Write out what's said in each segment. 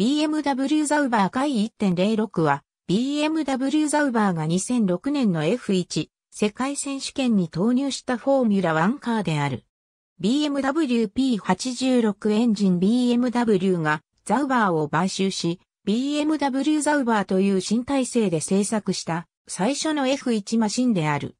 BMW ザウバー回1.06は、BMW ザウバーが2006年の F1 世界選手権に投入したフォーミュラ1カーである。BMW P86 エンジン BMW がザウバーを買収し、BMW ザウバーという新体制で製作した最初の F1 マシンである。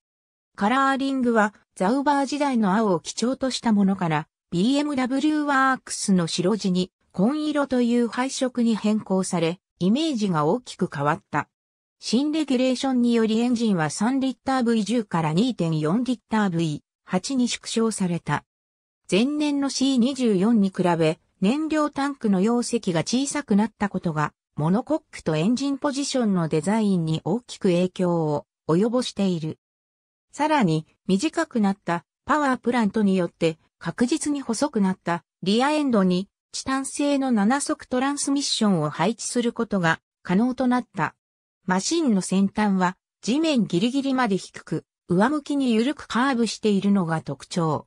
カラーリングはザウバー時代の青を基調としたものから、BMW ワークスの白地に紺色という配色に変更され、イメージが大きく変わった。新レギュレーションによりエンジンは3リッター V10 から2.4リッター V8 に縮小された。前年の C24 に比べ、燃料タンクの容積が小さくなったことが、モノコックとエンジンポジションのデザインに大きく影響を及ぼしている。さらに、短くなったパワープラントによって確実に細くなったリアエンドにチタン製の7速トランスミッションを配置することが可能となった。マシンの先端は地面ギリギリまで低く、上向きに緩くカーブしているのが特徴。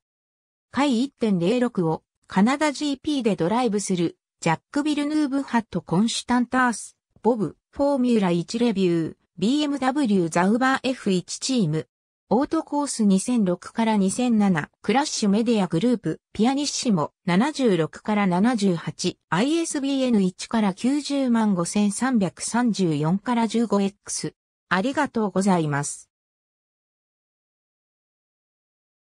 回1.06をカナダ GP でドライブするジャック・ビルヌーブ・ハット・コンシュタンタース、ボブ、フォーミュラ1レビュー、BMW ザウバー F1 チーム、オートコース2006から2007、クラッシュメディアグループ、ピアニッシモ76から78、ISBN1 から9 0 5 3 3 4から 15X。ありがとうございます。